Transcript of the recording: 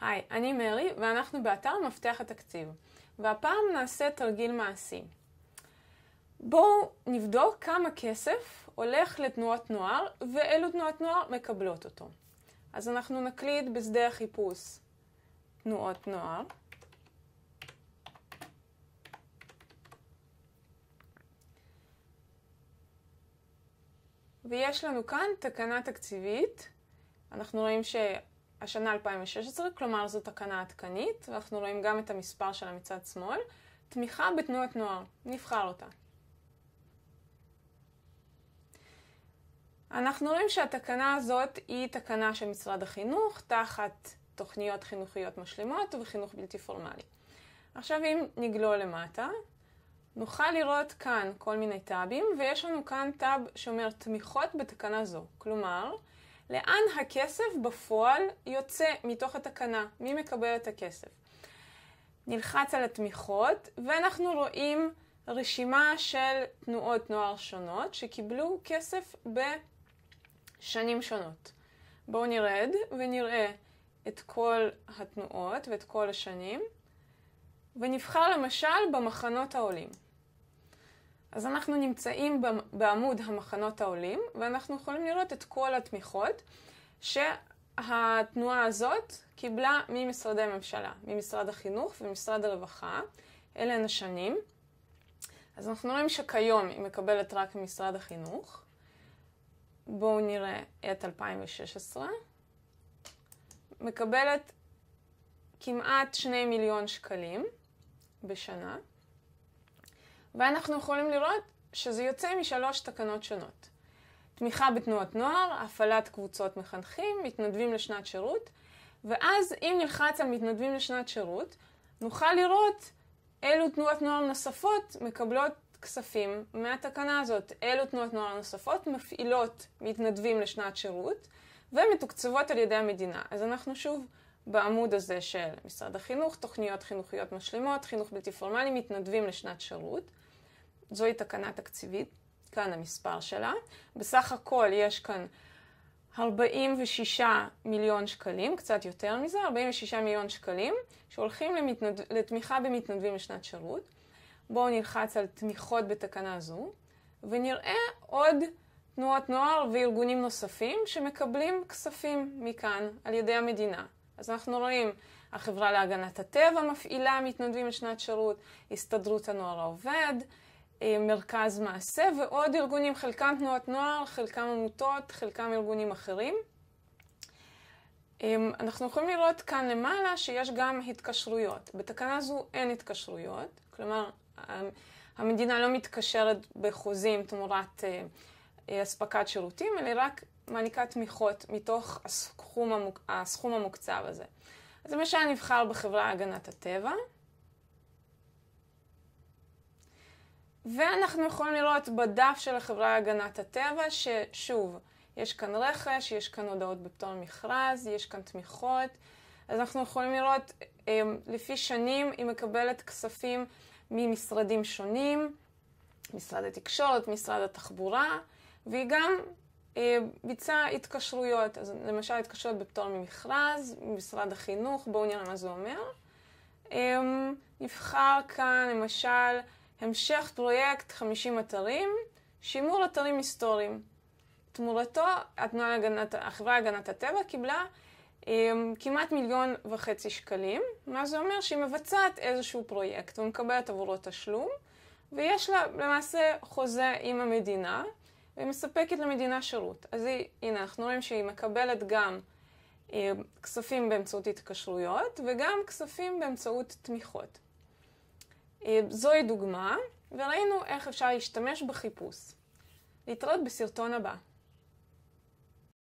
היי, אני מרי, ואנחנו באתר מפתח התקציב, והפעם נעשה תרגיל מעשי. בואו נבדוק כמה כסף הולך לתנועת נוער, ואילו תנועות נוער מקבלות אותו. אז אנחנו נקליד בשדה החיפוש תנועות נוער. ויש לנו כאן תקנה תקציבית. אנחנו רואים ש... השנה 2016, כלומר זו תקנה עדכנית, ואנחנו רואים גם את המספר שלה מצד שמאל. תמיכה בתנועת נוער, נבחר אותה. אנחנו רואים שהתקנה הזאת היא תקנה של משרד החינוך, תחת תוכניות חינוכיות משלימות וחינוך בלתי פורמלי. עכשיו אם נגלול למטה, נוכל לראות כאן כל מיני טאבים, ויש לנו כאן טאב שאומר תמיכות בתקנה זו. כלומר, לאן הכסף בפועל יוצא מתוך התקנה, מי מקבל את הכסף. נלחץ על התמיכות, ואנחנו רואים רשימה של תנועות נוער שונות שקיבלו כסף בשנים שונות. בואו נרד ונראה את כל התנועות ואת כל השנים, ונבחר למשל במחנות העולים. אז אנחנו נמצאים בעמוד המחנות העולים, ואנחנו יכולים לראות את כל התמיכות שהתנועה הזאת קיבלה ממשרדי ממשלה, ממשרד החינוך וממשרד הרווחה. אלה הן השנים. אז אנחנו רואים שכיום היא מקבלת רק ממשרד החינוך. בואו נראה את 2016. מקבלת כמעט 2 מיליון שקלים בשנה. ואנחנו יכולים לראות שזה יוצא משלוש תקנות שונות. תמיכה בתנועות נוער, הפעלת קבוצות מחנכים, מתנדבים לשנת שירות, ואז אם נלחץ על מתנדבים לשנת שירות, נוכל לראות אילו תנועות נוער נוספות מקבלות כספים מהתקנה הזאת. אילו תנועות נוער נוספות מפעילות מתנדבים לשנת שירות ומתוקצבות על ידי המדינה. אז אנחנו שוב בעמוד הזה של משרד החינוך, תוכניות חינוכיות משלימות, חינוך בלתי פורמלי, מתנדבים לשנת שירות. זוהי תקנה תקציבית, כאן המספר שלה. בסך הכל יש כאן 46 מיליון שקלים, קצת יותר מזה, 46 מיליון שקלים, שהולכים למתנד... לתמיכה במתנדבים לשנת שירות. בואו נלחץ על תמיכות בתקנה זו, ונראה עוד תנועות נוער וארגונים נוספים שמקבלים כספים מכאן על ידי המדינה. אז אנחנו רואים, החברה להגנת הטבע מפעילה מתנדבים לשנת שירות, הסתדרות הנוער העובד, אה, מרכז מעשה ועוד ארגונים, חלקם תנועות נוער, חלקם עמותות, חלקם ארגונים אחרים. אה, אנחנו יכולים לראות כאן למעלה שיש גם התקשרויות. בתקנה זו אין התקשרויות, כלומר אה, המדינה לא מתקשרת בחוזים תמורת אה, אספקת שירותים, אלא רק מעניקה תמיכות מתוך הסכום, המוק... הסכום המוקצב הזה. אז למשל נבחר בחברה הגנת הטבע, ואנחנו יכולים לראות בדף של החברה להגנת הטבע, ששוב, יש כאן רכש, יש כאן הודעות בפטור מכרז, יש כאן תמיכות, אז אנחנו יכולים לראות אה, לפי שנים היא מקבלת כספים ממשרדים שונים, משרד התקשורת, משרד התחבורה, והיא גם אה, ביצעה התקשרויות, אז למשל התקשרויות בפטור ממכרז, משרד החינוך, בואו נראה מה זה אומר. אה, נבחר כאן למשל המשך פרויקט 50 אתרים, שימור אתרים היסטוריים. תמורתו, התנועה להגנת, החברה להגנת הטבע קיבלה אמ, כמעט מיליון וחצי שקלים, מה זה אומר שהיא מבצעת איזשהו פרויקט ומקבלת עבורו תשלום, ויש לה למעשה חוזה עם המדינה, מספקת למדינה שירות. אז היא, הנה, אנחנו רואים שהיא מקבלת גם אה, כספים באמצעות התקשרויות וגם כספים באמצעות תמיכות. אה, זוהי דוגמה, וראינו איך אפשר להשתמש בחיפוש. להתראות בסרטון הבא.